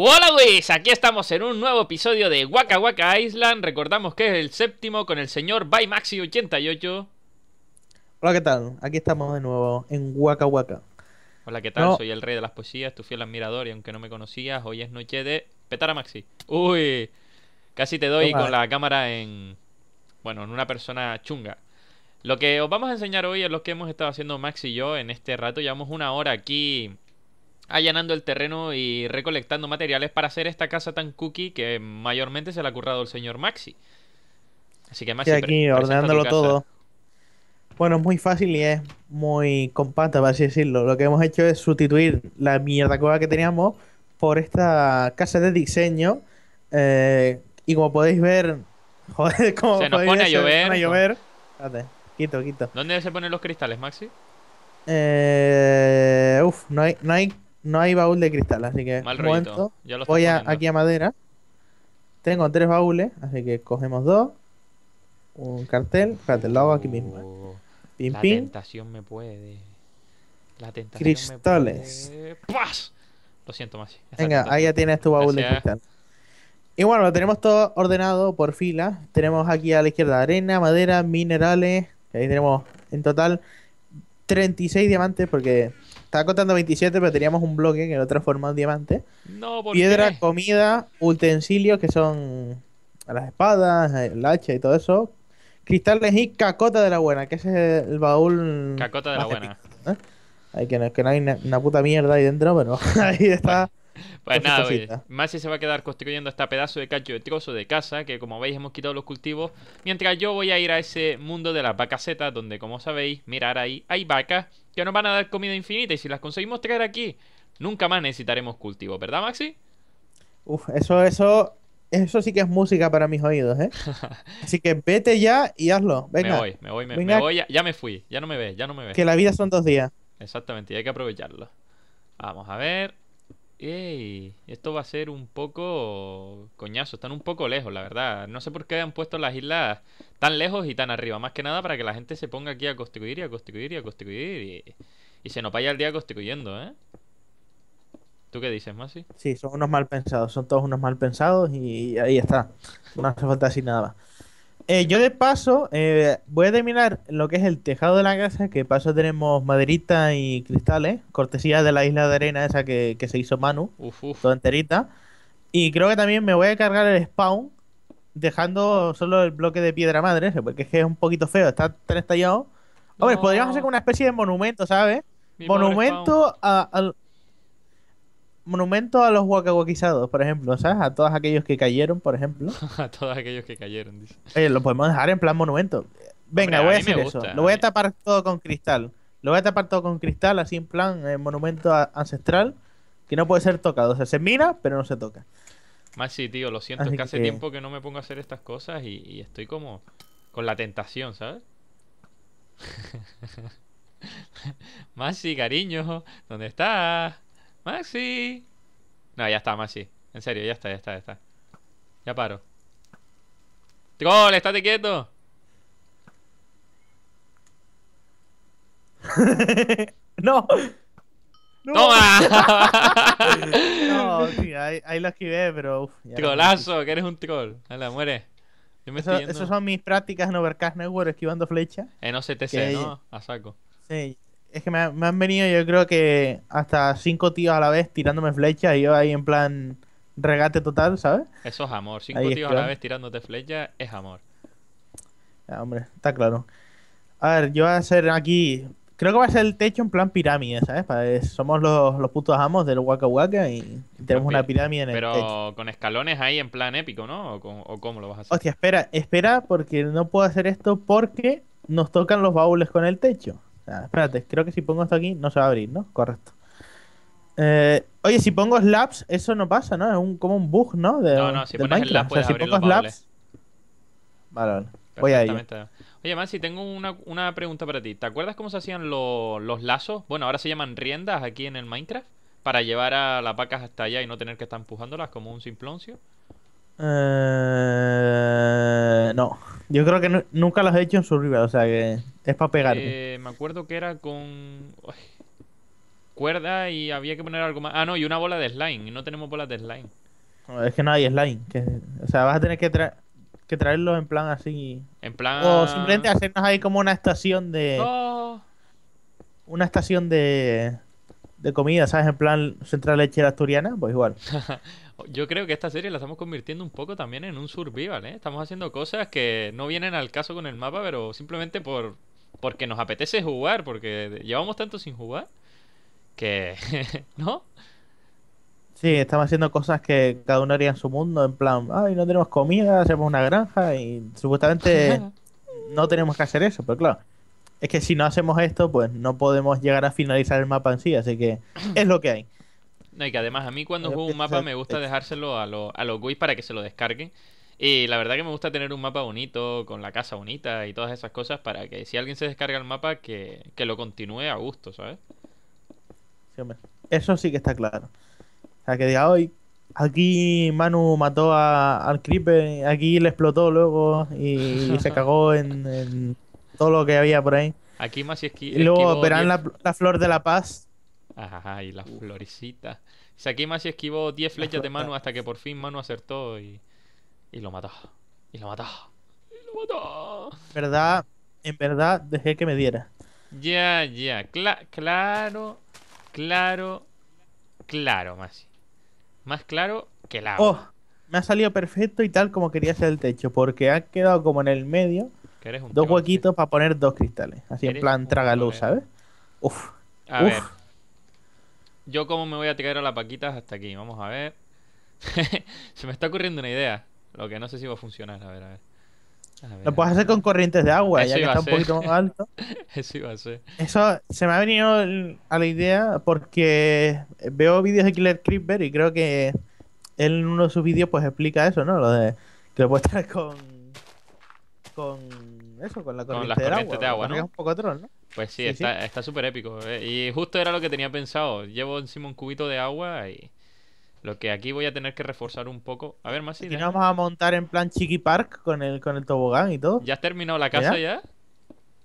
Hola Luis, aquí estamos en un nuevo episodio de Waka Waka Island. Recordamos que es el séptimo con el señor bymaxi 88 Hola, ¿qué tal? Aquí estamos de nuevo en Waka Waka. Hola, ¿qué tal? Soy el rey de las poesías, tu fiel admirador y aunque no me conocías, hoy es noche de petar a Maxi. Uy, casi te doy con la cámara en... Bueno, en una persona chunga. Lo que os vamos a enseñar hoy es lo que hemos estado haciendo Maxi y yo en este rato. Llevamos una hora aquí allanando el terreno y recolectando materiales para hacer esta casa tan cookie que mayormente se la ha currado el señor Maxi. Así que Maxi... Estoy aquí ordenándolo todo. Bueno, es muy fácil y es muy compacta, para así decirlo. Lo que hemos hecho es sustituir la mierda cueva que teníamos por esta casa de diseño. Eh, y como podéis ver, joder, se nos pone a llover. Se quito, quito. ¿Dónde se ponen los cristales, Maxi? Eh, uf, no hay, no hay no hay baúl de cristal, así que Mal momento, voy a, aquí a madera. Tengo tres baúles, así que cogemos dos. Un cartel, espérate, el hago aquí mismo. Eh. Uh, Pin, la tentación me puede. La tentación Cristales. Me ¡Pas! Lo siento, más Venga, ahí ya tienes tu baúl de cristal. Y bueno, lo tenemos todo ordenado por fila. Tenemos aquí a la izquierda arena, madera, minerales. Ahí tenemos en total 36 diamantes porque estaba contando 27, pero teníamos un bloque que lo transformó en diamante. No, Piedra, comida, utensilios que son las espadas, el hacha y todo eso. Cristales y cacota de la buena, que es el baúl. Cacota de la buena. ¿eh? que, no, hay una, puta mierda ahí dentro, pero ahí está. Pues nada, Masi se va a quedar construyendo este pedazo de cacho de trozo de casa, que como veis hemos quitado los cultivos, mientras yo voy a ir a ese mundo de las vacasetas, donde como sabéis, mirar ahí, hay vacas que nos van a dar comida infinita y si las conseguimos traer aquí, nunca más necesitaremos cultivo, ¿verdad, Maxi? Uf, eso, eso, eso sí que es música para mis oídos, ¿eh? Así que vete ya y hazlo. Venga. Me voy, me voy, me, voy, ya, ya, me fui, ya no me ves, ya no me ves. Que la vida son dos días. Exactamente, y hay que aprovecharlo. Vamos a ver. Ey, esto va a ser un poco coñazo, están un poco lejos, la verdad. No sé por qué han puesto las islas tan lejos y tan arriba, más que nada para que la gente se ponga aquí a construir y a construir y a construir y, se nos vaya el día construyendo, ¿eh? ¿Tú qué dices, Masi? Sí, son unos mal pensados, son todos unos mal pensados y ahí está. No hace falta decir nada más. Eh, yo de paso eh, voy a terminar lo que es el tejado de la casa, que de paso tenemos maderita y cristales, cortesía de la isla de arena esa que, se hizo Manu, toda enterita. Y creo que también me voy a cargar el spawn, dejando solo el bloque de piedra madre, porque es que es un poquito feo, está tan estallado. Hombre, podríamos hacer como una especie de monumento, ¿sabes? monumento al monumento a los huacahuaquizados, por ejemplo, ¿sabes? A todos aquellos que cayeron, por ejemplo. a todos aquellos que cayeron, dice. Oye, eh, lo podemos dejar en plan monumento. Venga, voy a, hacer eso. Lo voy a, tapar todo con cristal. Lo voy a tapar todo con cristal, así en plan eh, monumento ancestral, que no puede ser tocado. O sea, se mira, pero no se toca. Más tío, lo siento, es que hace tiempo que no me pongo a hacer estas cosas y, estoy como con la tentación, ¿sabes? Masi, cariño, ¿dónde estás? Maxi. No, ya está, Maxi. En serio, ya está, ya está, ya está. Ya paro. ¡Troll, ¡Estate quieto! no. no. ¡Toma! no, tío, ahí, lo esquivé, bro. ¡Trollazo, Trolazo, que eres un troll. Hala, muere. Esas son mis prácticas en Overcast Network esquivando flechas. En OCTC, ¿no? A saco. Sí, es que me, han venido, yo creo que hasta cinco tíos a la vez tirándome flechas y yo ahí en plan regate total, ¿sabes? Eso es amor. Cinco tíos a la vez tirándote flechas es amor. hombre, está claro. A ver, yo voy a hacer aquí. Creo que va a ser el techo en plan pirámide, ¿sabes? Eh, somos los, putos amos del Waka Waka y tenemos pues una pirámide en el Pero con escalones ahí en plan épico, ¿no? ¿O, cómo lo vas a hacer? Hostia, espera, espera, porque no puedo hacer esto porque nos tocan los baúles con el techo. Ah, espérate, creo que si pongo esto aquí no se va a abrir, ¿no? Correcto. Eh, oye, si pongo slabs eso no pasa, ¿no? Es un, como un bug, ¿no? De, no, no, si Minecraft. Vale, Voy a Oye, si tengo una, pregunta para ti. ¿Te acuerdas cómo se hacían los lazos? Bueno, ahora se llaman riendas aquí en el Minecraft. Para llevar a las vacas hasta allá y no tener que estar empujándolas como un simploncio. Eh, no. Yo creo que nunca las he hecho en Survival, o sea que es para pegar. Eh, me acuerdo que era con. Cuerda y había que poner algo más. Ah, no, y una bola de slime. Y no tenemos bolas de slime. es que no hay slime. O sea, vas a tener que, que traerlo en plan así. En plan. O simplemente hacernos ahí como una estación de. Una estación de. De comida, ¿sabes? En plan central lechera asturiana, pues igual. Yo creo que esta serie la estamos convirtiendo un poco también en un survival, ¿eh? Estamos haciendo cosas que no vienen al caso con el mapa, pero simplemente por porque nos apetece jugar, porque llevamos tanto sin jugar que ¿no? Sí, estamos haciendo cosas que cada uno haría en su mundo, en plan, ay, no tenemos comida, hacemos una granja y supuestamente no tenemos que hacer eso, pero claro, es que si no hacemos esto, pues no podemos llegar a finalizar el mapa en sí, así que es lo que hay. No, y que además a mí cuando juego un mapa me gusta dejárselo a, lo, a los GUIs para que se lo descarguen. Y la verdad que me gusta tener un mapa bonito, con la casa bonita y todas esas cosas, para que si alguien se descarga el mapa, que, lo continúe a gusto, ¿sabes? Eso sí que está claro. O sea, que diga, hoy aquí Manu mató al Creeper, aquí le explotó luego y, se cagó en, todo lo que había por ahí. Aquí más es que. y luego verán la, la, flor de la paz Ajá, y la Uf. florecita. y esquivó 10 flechas de Manu hasta que por fin Manu acertó y, lo mató. Y lo mató. Y lo mató. En verdad, en verdad dejé que me diera. Ya, ya. claro, claro, claro, Masi. Más claro que el agua. Oh, me ha salido perfecto y tal como quería ser el techo, porque ha quedado como en el medio dos huequitos eh. para poner dos cristales. Así en plan tragaluz ¿sabes? Uf. A ver. Yo cómo me voy a tirar a la Paquitas hasta aquí. Vamos a ver. Se me está ocurriendo una idea. Lo que no sé si va a funcionar. A ver, a ver. lo puedes hacer con corrientes de agua, ya que está un poquito más alto. eso se me ha venido a la idea porque veo vídeos de Killer Creeper y creo que él en uno de sus vídeos pues explica eso, ¿no? Lo de que lo puedes traer con... con eso, con la con las corrientes de agua. ¿no? Pues sí, está súper épico. Eh. Y justo era lo que tenía pensado. Llevo encima un cubito de agua y lo que aquí voy a tener que reforzar un poco. A ver, más Y nos vamos a montar en plan Chiqui Park con el, con el tobogán y todo. ¿Ya has terminado la casa ya?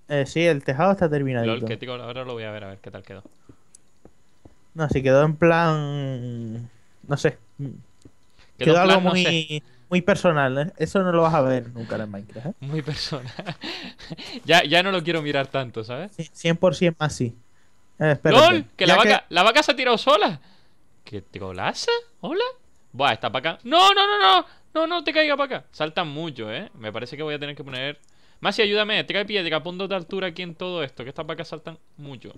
Eh, sí, el tejado está terminado. Ahora lo voy a ver, a ver qué tal quedó. No, si quedó en plan. No sé. Quedó, algo muy muy personal, ¿eh? Eso no lo vas a ver nunca en Minecraft. ¿eh? Muy personal. ya, ya no lo quiero mirar tanto, ¿sabes? 100% más sí. ¡Gol! Eh, ¡Que la vaca, la vaca se ha tirado sola! ¿Qué golaza? ¿Hola? Buah, está para acá. ¡No, no, no, no! No, no, te caiga para acá. Saltan mucho, ¿eh? Me parece que voy a tener que poner... Masi, ayúdame. Te cae piedra, punto de altura aquí en todo esto. Que estas vacas saltan mucho.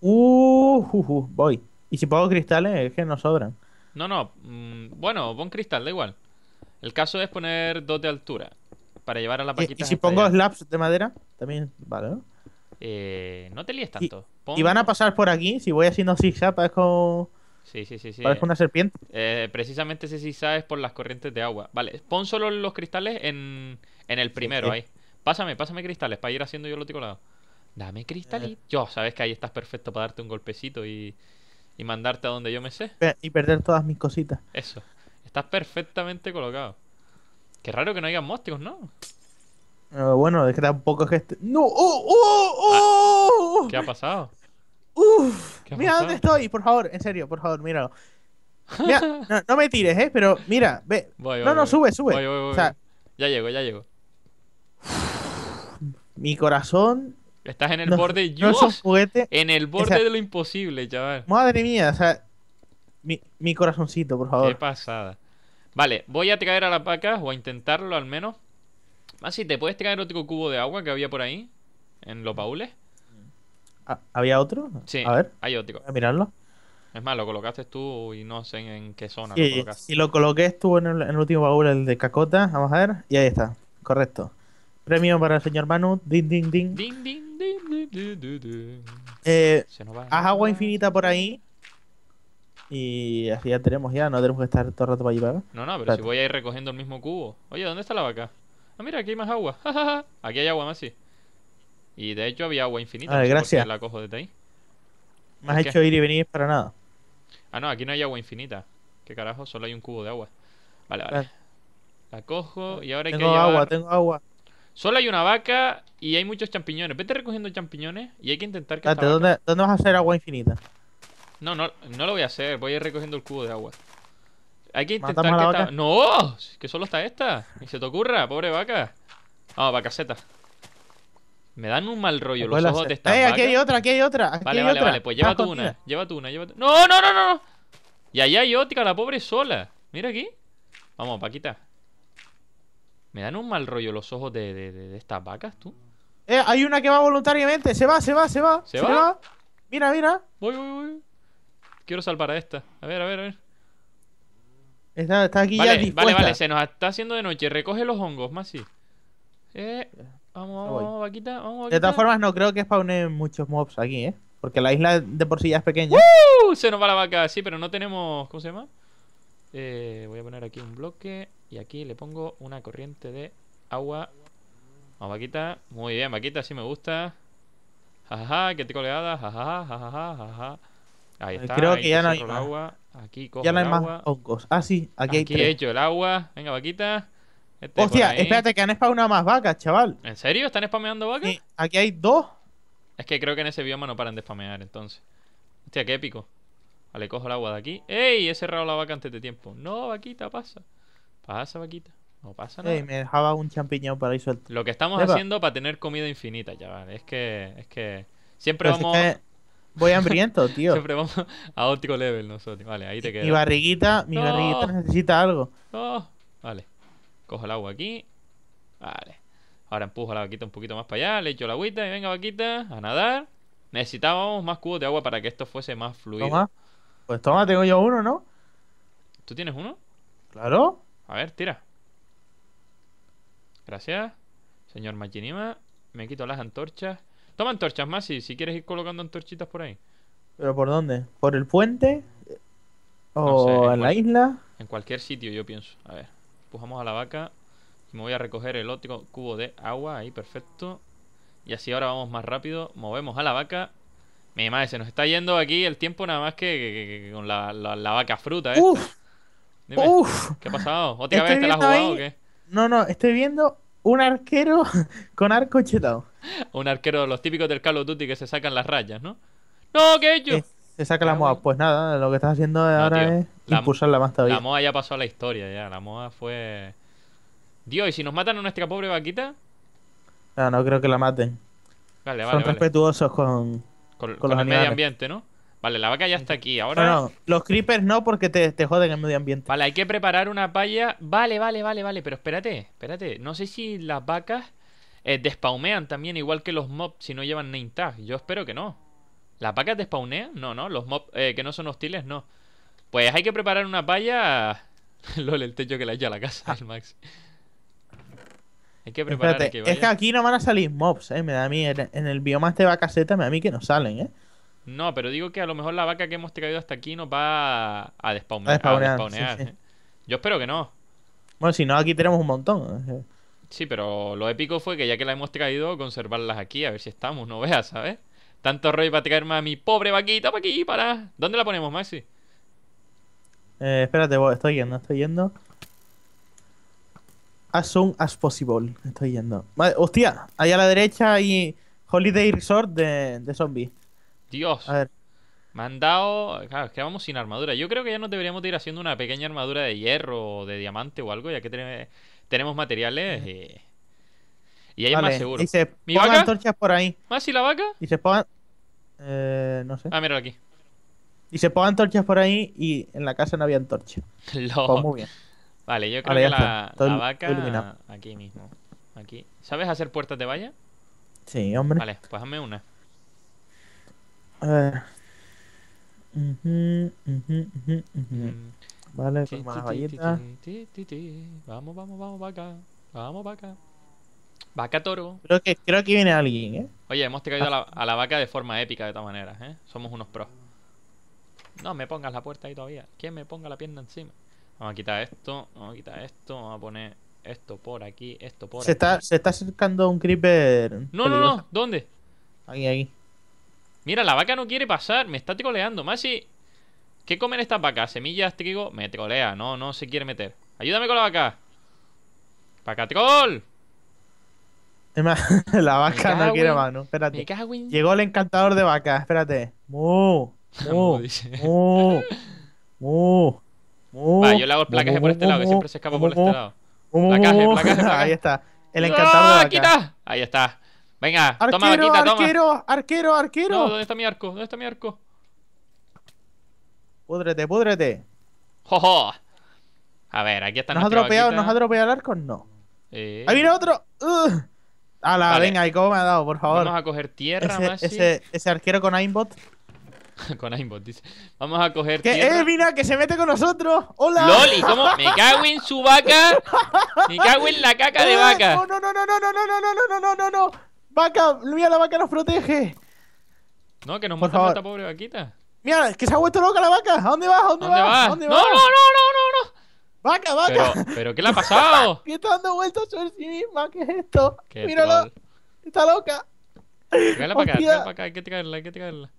Uh, uh, uh voy. Y si pongo cristales, es que no sobran. No, no. Mm, bueno, pon cristal, da igual. El caso es poner dos de altura para llevar a la paquita. ¿Y, si pongo slabs de madera? También, vale. Eh, no te líes tanto. Y, van a pasar por aquí. Si voy haciendo zigzag, parezco. Sí, sí, sí. sí. una serpiente. Eh, precisamente ese zigzag es por las corrientes de agua. Vale, pon solo los cristales en, el primero ahí. Pásame, pásame cristales para ir haciendo yo otro lado. Dame cristalito. Eh. Yo, sabes que ahí estás perfecto para darte un golpecito y mandarte a donde yo me sé. Y perder todas mis cositas. Eso. Estás perfectamente colocado. Qué raro que no haya mósticos, ¿no? Ah, bueno, es que tampoco es que... Este... ¡No! ¡Oh! ¡Oh! ¡Oh! Ah, ¿Qué ha pasado? ¡Uf! mira dónde estoy, por favor. En serio, por favor, míralo. Mira, no, me tires, ¿eh? Pero mira, ve. no, no, sube, sube. ya llego, ya llego. Mi corazón Estás en el borde, ¡Yo! juguete. en el borde de lo imposible, chaval. Madre mía, o sea, mi, mi, corazoncito, por favor. Qué pasada. Vale, voy a traer a las vacas, o a intentarlo al menos. Ah, si, ¿te puedes traer otro cubo de agua que había por ahí? En los baúles. Ah, ¿Había otro? Sí, a ver. Hay otro. a mirarlo. Es más, lo colocaste tú y no sé en qué zona lo colocaste. Y lo coloqué tú en el, último baúl, el de Cacota, vamos a ver. Y ahí está, correcto. Premio para el señor Manu. Ding, ding, ding. Ding, ding, ding, ding, ding, Eh, Haz agua infinita por ahí y así ya tenemos ya, no tenemos que estar todo el rato para allí No, no, pero si voy a ir recogiendo el mismo cubo. Oye, ¿dónde está la vaca? Ah, mira, aquí hay más agua. aquí hay agua, más sí. Y de hecho había agua infinita. Vale, ah, gracias. la cojo de ahí. Me has hecho ir y venir para nada. Ah, no, aquí no hay agua infinita. ¿Qué carajo? Solo hay un cubo de agua. Vale, vale. La cojo y ahora hay que llevar... agua, tengo agua. Solo hay una vaca y hay muchos champiñones. Vete recogiendo champiñones y hay que intentar que... ¿dónde vas a hacer agua infinita? No, no, no lo voy a hacer. Voy a ir recogiendo el cubo de agua. Hay que intentar que ¡No! Que solo está esta. Ni se te ocurra, pobre vaca. Ah, Vamos, oh, Me dan un mal rollo los ojos de esta Eh, aquí hay otra, aquí hay otra. vale, hay vale, otra. vale. Pues llévate una. Lleva una, ¡No, no, no, no! Y allá hay otra, la pobre sola. Mira aquí. Vamos, Paquita. Me dan un mal rollo los ojos de, estas vacas, tú. Eh, hay una que va voluntariamente. Se va, se va, se va. Se, va. Mira, mira. Voy, voy, voy quiero salvar a esta. A ver, a ver, a ver. Está, aquí ya dispuesta. Vale, vale, se nos está haciendo de noche. Recoge los hongos, más eh, vamos, vamos, vaquita, vamos, De todas formas, no creo que spawnen muchos mobs aquí, ¿eh? Porque la isla de por sí ya es pequeña. ¡Woo! Se nos va la vaca, sí, pero no tenemos... ¿Cómo se llama? Eh, voy a poner aquí un bloque y aquí le pongo una corriente de agua. Vamos, vaquita. Muy bien, vaquita, sí me gusta. Jajaja, ja, ja, qué te coleada. Jajaja, jajaja, jajaja. Ahí eh, está. Creo que ya no hay Agua. Aquí cojo ya no hay más hongos. Ah, sí, aquí, hay aquí he hecho el agua. Venga, vaquita. Este Hostia, espérate, que han una más vacas, chaval. ¿En serio? ¿Están spameando vacas? aquí hay dos. Es que creo que en ese bioma no paran de spamear, entonces. Hostia, qué épico. Vale, cojo el agua de aquí. ¡Ey! He cerrado la vaca antes de tiempo. No, vaquita, pasa. Pasa, vaquita. No pasa nada. Ey, me dejaba un champiñón para ir suelto. Lo que estamos haciendo para tener comida infinita, chaval. Es que. Es que. Siempre vamos. Voy hambriento, tío. Siempre vamos a óptico level nosotros. Vale, ahí te quedas. Mi barriguita, mi barriguita necesita algo. Vale. Cojo el agua aquí. Vale. Ahora empujo la vaquita un poquito más para allá, le echo la agüita y venga vaquita a nadar. Necesitábamos más cubos de agua para que esto fuese más fluido. Toma. Pues toma, tengo yo uno, ¿no? ¿Tú tienes uno? Claro. A ver, tira. Gracias. Señor Machinima, me quito las antorchas. Toma antorchas, más si, si quieres ir colocando antorchitas por ahí. ¿Pero por dónde? ¿Por el puente? ¿O en, la isla? En cualquier sitio, yo pienso. A ver, empujamos a la vaca. Y me voy a recoger el otro cubo de agua. Ahí, perfecto. Y así ahora vamos más rápido. Movemos a la vaca. Mi madre, se nos está yendo aquí el tiempo nada más que, con la, vaca fruta, ¿eh? Uf, ¿Qué ha pasado? ¿Otra vez te la has jugado o qué? No, no, estoy viendo un arquero con arco chetado. Un arquero, los típicos del Call of Duty que se sacan las rayas, ¿no? ¡No, que hecho! Eh, se saca la moa. Pues nada, lo que estás haciendo ahora es la, impulsarla más La moa ya pasó a la historia, ya. La moa fue. Dios, ¿y si nos matan a nuestra pobre vaquita? No, no creo que la maten. Son respetuosos con, con, el medio ambiente, ¿no? Vale, la vaca ya está aquí. Ahora. No, los creepers no, porque te, te, joden el medio ambiente. Vale, hay que preparar una palla. Vale, vale, vale, vale. Pero espérate, espérate. No sé si las vacas eh, despaumean también, igual que los mobs, si no llevan name tag. Yo espero que no. ¿Las vacas despaunean? No, no. Los mobs eh, que no son hostiles, no. Pues hay que preparar una palla. LOL, el techo que le hecho a la casa, al Max. Hay que preparar Es que aquí no van a salir mobs, eh. Me da a mí en, el bioma este Z me da a mí que no salen, eh. No, pero digo que a lo mejor la vaca que hemos traído hasta aquí no va a despawnear. A Yo espero que no. Bueno, si no, aquí tenemos un montón. Sí, pero lo épico fue que ya que la hemos traído, conservarlas aquí, a ver si estamos, no veas, ¿sabes? Tanto rollo para traerme a mi pobre vaquita para aquí, para. ¿Dónde la ponemos, Maxi? Eh, espérate, estoy yendo, estoy yendo. As soon as possible, estoy yendo. hostia, ahí a la derecha hay Holiday Resort de zombies. Dios. A ver. Mandado. Claro, es que vamos sin armadura. Yo creo que ya nos deberíamos ir haciendo una pequeña armadura de hierro o de diamante o algo, ya que tenemos materiales. Eh, y ahí es más seguro. Dice, se por ahí. ¿Más y la vaca? Y se pongan. Eh, no sé. Ah, míralo aquí. Y se pongan torchas por ahí y en la casa no había antorcha. pues muy bien. Vale, yo creo que la, vaca. Aquí mismo. Aquí. ¿Sabes hacer puertas de valla? Sí, hombre. Vale, pues hazme una. A ver. vale, con más Vamos, vamos, vamos, vaca. Vamos, vaca. Vaca toro. Creo que, creo que viene alguien, ¿eh? Oye, hemos traído ah. a la, a la vaca de forma épica de todas maneras, ¿eh? Somos unos pros. No me pongas la puerta ahí todavía. ¿Quién me ponga la pierna encima? Vamos a quitar esto, vamos a quitar esto, vamos a poner esto por aquí, esto por aquí. Está, se está acercando un creeper. No, no, no. ¿Dónde? Ahí, ahí Mira, la vaca no quiere pasar, me está más Masi, ¿qué comen estas vacas? Semillas, trigo, me trolea No, no se quiere meter, ayúdame con la vaca más, La vaca no quiere mano, espérate Llegó el encantador de vacas, espérate Mu, mu, mu, mu Va, yo le hago el placaje por este lado, que siempre se escapa por este lado Placaje, placaje, placaje Ahí está, el encantador de ¡Ah, vacas Ahí está Venga, arquero, toma vaquita, toma. Arquero, arquero, arquero. No, ¿dónde está mi arco? ¿Dónde está mi arco? Púdrete, púdrete. Jojo. A ver, aquí está ¿Nos ha dropeado, nos ha dropeado el arco? No. Eh. Ahí viene otro. ¡Ugh! Ala, venga, ¿y cómo me ha dado, por favor? Vamos a coger tierra, ese, Ese, arquero con aimbot. con aimbot, dice. Vamos a coger tierra. ¡Eh, mira, que se mete con nosotros! ¡Hola! ¡Loli! ¿Cómo? ¡Me cago en su vaca! ¡Me cago en la caca de vaca! ¡No, no, no, no, no, no, no, no, no, no, no, no! ¡Vaca! ¡Mira, la vaca nos protege! No, que nos Por mata esta pobre vaquita. Mira, que se ha vuelto loca la vaca. ¿A dónde vas? ¿A dónde, va? vas? ¿A dónde no, no, no, no, no, no. Vaca, vaca. Pero, ¿qué le ha pasado? que está dando vueltas sobre sí misma. ¿Qué es esto? Míralo. Está loca. Tráela para acá, para Hay que traerla, hay que traerla!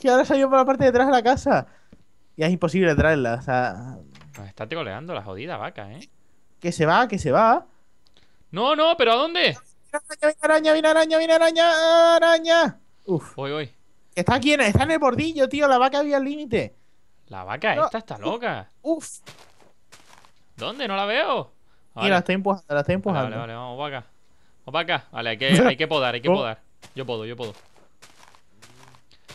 Que ahora salió por la parte de atrás de la casa. ¡Y es imposible traerla. O sea. Nos está tiroleando la jodida vaca, eh. Que se va, que se va. No, no, pero ¿a dónde? araña, viene araña, viene araña, araña. Uf. Voy, voy. Está aquí, en, está en el bordillo, tío. La vaca había al límite. La vaca esta está loca. Uf. ¿Dónde? No la veo. Y la estoy empujando, la está empujando. Vale, vale, vamos para acá. Vamos para acá. Vale, hay que, hay que podar, hay que oh. podar. Yo puedo, yo puedo.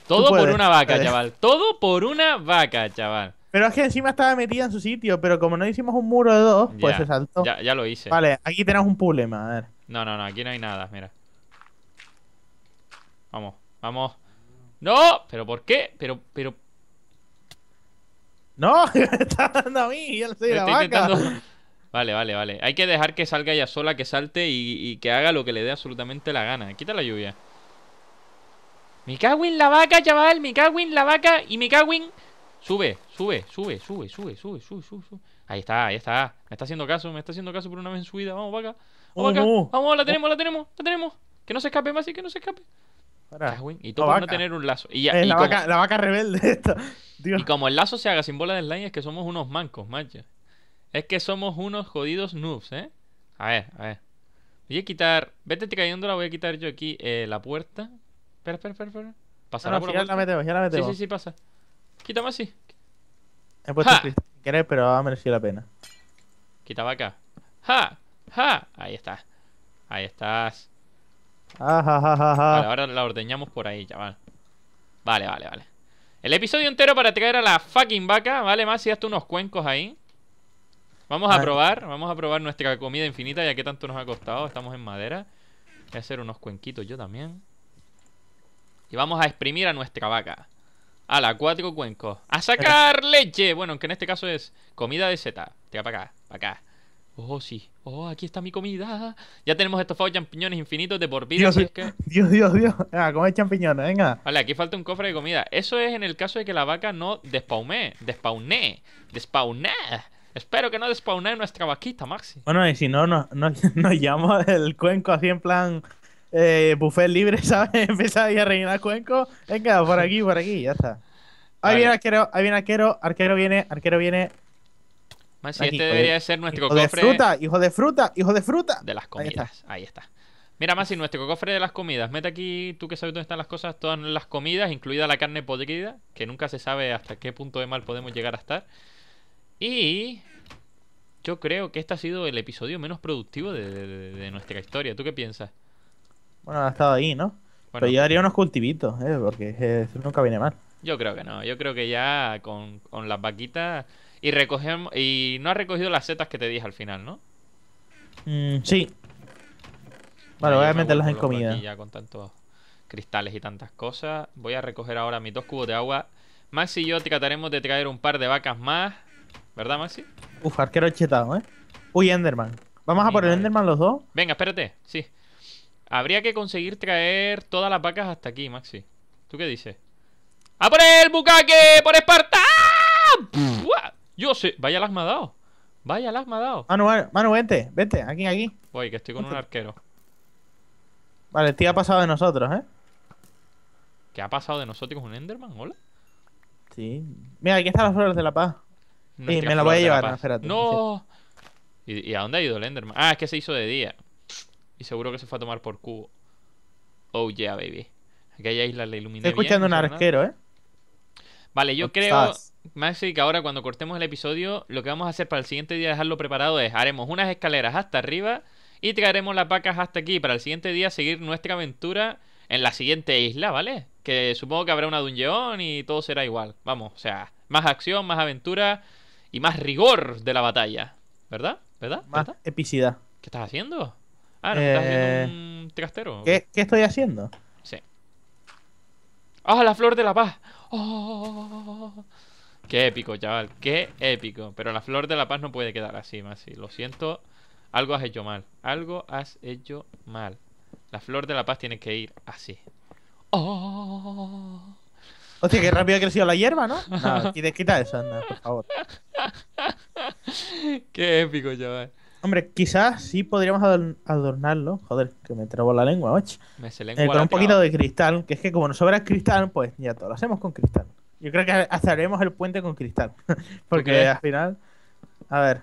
Todo por una vaca, chaval. Todo por una vaca, chaval. Pero es que encima estaba metida en su sitio, pero como no hicimos un muro de dos, pues se saltó. Ya, ya lo hice. Vale, aquí tenemos un problema, a ver. No, no, no, aquí no hay nada, mira. Vamos, vamos. ¡No! ¿Pero por qué? Pero, pero... ¡No! está dando a mí! ¡Yo la vaca! Vale, vale, vale. Hay que dejar que salga ella sola, que salte y, que haga lo que le dé absolutamente la gana. Quita la lluvia. Me cago la vaca, chaval. Me cago la vaca y me cago en... Sube, sube, sube, sube, sube, sube, sube, sube. Ahí está, ahí está. Me está haciendo caso, me está haciendo caso por una vez en su vida. Vamos, vaca. Vamos oh, Vamos, la oh. tenemos, la tenemos, la tenemos. Que no se escape, más que no se escape. Y tú por no tener un lazo. Eh, la, vaca, la, vaca, rebelde esta. Y como el lazo se haga sin bola de slime, es que somos unos mancos, macho. Es que somos unos jodidos noobs, ¿eh? A ver, a ver. Voy a quitar. Vete cayendo, la voy a quitar yo aquí eh, la puerta. Espera, espera, espera. espera. Pasará ah, no, la metemos, ya la metemos Sí, sí, sí, pasa. Quítame así. He puesto ¡Ja! querer, pero ha merecido la pena. Quita vaca, ¡Ja! ¡Ja! Ahí está. Ahí estás. ahora la ordeñamos por ahí, chaval. Vale, vale, vale. El episodio entero para traer a la fucking vaca, ¿vale? Más si hasta unos cuencos ahí. Vamos a, probar, vamos a probar nuestra comida infinita, ya que tanto nos ha costado. Estamos en madera. Voy a hacer unos cuenquitos yo también. Y vamos a exprimir a nuestra vaca. A la cuatro cuencos. ¡A sacar leche! Bueno, que en este caso es comida de seta. Tira para acá, para acá. Oh, sí. Oh, aquí está mi comida. Ya tenemos estofados champiñones infinitos de por vida. Dios, Dios, Dios, Dios. Ah, comer champiñones, venga. Vale, aquí falta un cofre de comida. Eso es en el caso de que la vaca no despaume. Despauné. Despauné. Espero que no despauné nuestra vaquita, Maxi. Bueno, y si no, no, nos llamamos el cuenco así en plan eh, buffet libre, ¿sabes? Empezar ahí a rellenar cuenco. Venga, por aquí, por aquí, ya está. Ahí viene arquero, ahí viene arquero, arquero viene, arquero viene si este debería ser nuestro cofre. De fruta, hijo de fruta, hijo de fruta. De las comidas, ahí está. Mira, Masi, nuestro cofre de las comidas. Mete aquí, tú que sabes dónde están las cosas, todas las comidas, incluida la carne podrida, que nunca se sabe hasta qué punto de mal podemos llegar a estar. Y yo creo que este ha sido el episodio menos productivo de, nuestra historia. ¿Tú qué piensas? Bueno, ha estado ahí, ¿no? Pero yo daría unos cultivitos, ¿eh? porque eso eh, nunca viene mal. Yo creo que no. Yo creo que ya con las vaquitas y, recogemos, y no has recogido las setas que te dije al final, ¿no? Mm, sí. Vale, voy a meterlas en comida. ya con tantos cristales y tantas cosas. Voy a recoger ahora mis dos cubos de agua. Maxi y yo trataremos de traer un par de vacas más. ¿Verdad, Maxi? Uf, arquero chetado, ¿eh? Uy, Enderman. ¿Vamos a por el Enderman los dos? Venga, espérate. Sí. Habría que conseguir traer todas las vacas hasta aquí, Maxi. ¿Tú qué dices? ¡A por el bucaque! ¡Por Esparta! Yo sé, vaya las me ha dado. Vaya las me ha dado. Manu, vente, vente, aquí, aquí. Voy, que estoy con un arquero. Vale, el tío ha pasado de nosotros, ¿eh? ¿Qué ha pasado de nosotros? ¿Un Enderman? ¿Hola? Sí. Mira, aquí están las flores de la paz. Y me la voy a llevar, no, espérate. ¡No! ¿Y, a dónde ha ido el Enderman? Ah, es que se hizo de día. Y seguro que se fue a tomar por cubo. Oh yeah, baby. hay isla la iluminación. Estoy escuchando un arquero, ¿eh? Vale, yo creo... Maxi, que ahora cuando cortemos el episodio, lo que vamos a hacer para el siguiente día dejarlo preparado es haremos unas escaleras hasta arriba y traeremos las vacas hasta aquí para el siguiente día seguir nuestra aventura en la siguiente isla, ¿vale? Que supongo que habrá una dungeon y todo será igual. Vamos, o sea, más acción, más aventura y más rigor de la batalla, ¿verdad? ¿Verdad? Más epicidad. ¿Qué estás haciendo? Ah, no, estás viendo eh, un trastero. ¿Qué, ¿Qué estoy haciendo? Sí. ¡Ah, la flor de la paz! ¡Oh! Qué épico, chaval, qué épico. Pero la flor de la paz no puede quedar así, Masi. Lo siento, algo has hecho mal. Algo has hecho mal. La flor de la paz tiene que ir así. ¡Oh! Hostia, qué rápido ha crecido la hierba, ¿no? No, quita eso, anda, por favor. qué épico, chaval. Hombre, quizás sí podríamos adornarlo. Joder, que me trabo la lengua, ocho. Me se eh, lengua con un poquito de cristal, que es que como nos sobra cristal, pues ya todo lo hacemos con cristal. Yo creo que haremos el puente con cristal. Porque al final. A ver.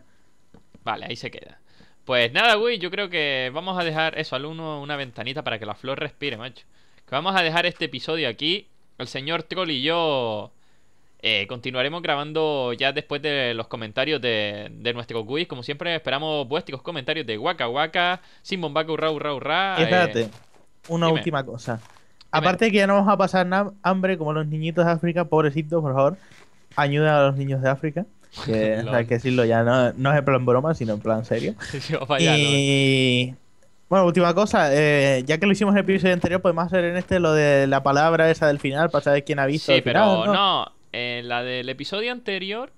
Vale, ahí se queda. Pues nada, güey, yo creo que vamos a dejar eso al uno, una ventanita para que la flor respire, macho. Que vamos a dejar este episodio aquí. El señor Troll y yo eh, continuaremos grabando ya después de los comentarios de, nuestro quiz. Como siempre, esperamos vuestros comentarios de Waka Waka, Sin Bombaca, hurra hurra Y Espérate, eh, una última cosa. Aparte que ya no vamos a pasar hambre como los niñitos de África, pobrecitos, por favor. Ayuda a los niños de África. Que, que decirlo ya, no, no, es en plan broma, sino en plan serio. y... Bueno, última cosa, eh, ya que lo hicimos en el episodio anterior, podemos hacer en este lo de la palabra esa del final para saber quién ha visto. Sí, pero no, eh, la del episodio anterior.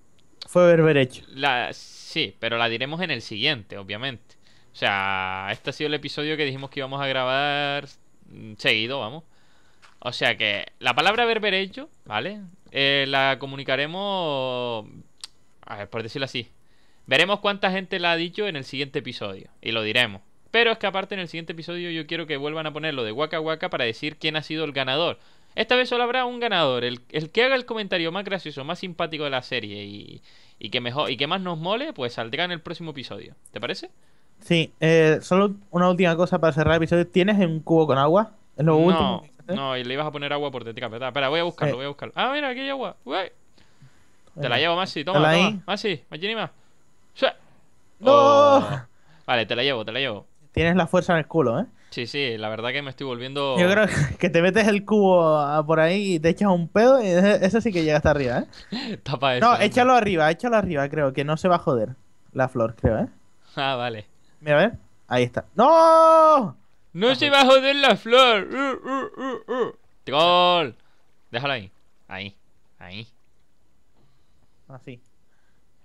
Fue Berberecho. La, sí, pero la diremos en el siguiente, obviamente. O sea, este ha sido el episodio que dijimos que íbamos a grabar mm, seguido, vamos. O sea que la palabra berberecho, ¿vale? Eh, la comunicaremos, a ver, por decirlo así. Veremos cuánta gente la ha dicho en el siguiente episodio y lo diremos. Pero es que aparte en el siguiente episodio yo quiero que vuelvan a ponerlo de Waka guaca para decir quién ha sido el ganador. Esta vez solo habrá un ganador, el, que haga el comentario más gracioso, más simpático de la serie y, que mejor y que más nos mole, pues saldrá en el próximo episodio. ¿Te parece? Sí, eh, solo una última cosa para cerrar el episodio. ¿Tienes un cubo con agua? Es lo no, último. ¿Eh? No, y le ibas a poner agua por ¿verdad? Espera, voy a buscarlo, voy a buscarlo. Ah, mira, aquí hay agua. Te la llevo, Masi, toma, toma. Masi, Machinima. ¡No! Oh. Vale, te la llevo, te la llevo. Tienes la fuerza en el culo, ¿eh? Sí, sí, la verdad que me estoy volviendo. Yo creo que te metes el cubo ah, por ahí y te echas un pedo y eso sí que llega hasta arriba, ¿eh? Tapa eso. No, échalo arriba, échalo arriba, creo, que no se va a joder la flor, creo, ¿eh? Ah, vale. Mira, a ver. Ahí está. ¡No! ¡No se va a joder la flor! Uh, uh, uh, uh. ¡Troll! Déjalo ahí. Ahí. Ahí. Así.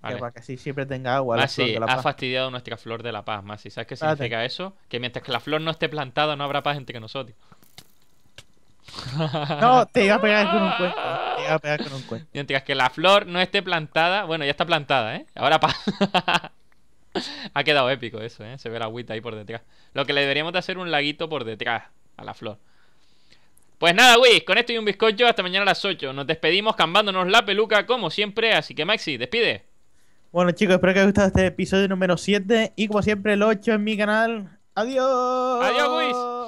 para que así siempre tenga agua. La ha fastidiado nuestra flor de la paz, Masi. ¿Sabes qué significa eso? Que mientras que la flor no esté plantada, no habrá paz entre nosotros. No, te iba a pegar con un cuento. Te iba a pegar con un cuento. Mientras que la flor no esté plantada, bueno, ya está plantada, ¿eh? Ahora paz. ha quedado épico eso, ¿eh? Se ve la agüita ahí por detrás. Lo que le deberíamos de hacer un laguito por detrás a la flor. Pues nada, Wiz, con esto y un bizcocho, hasta mañana a las 8. Nos despedimos cambándonos la peluca como siempre, así que Maxi, despide. Bueno chicos, espero que os haya gustado este episodio número 7 y como siempre el 8 en mi canal. Adiós. Adiós, Wiz.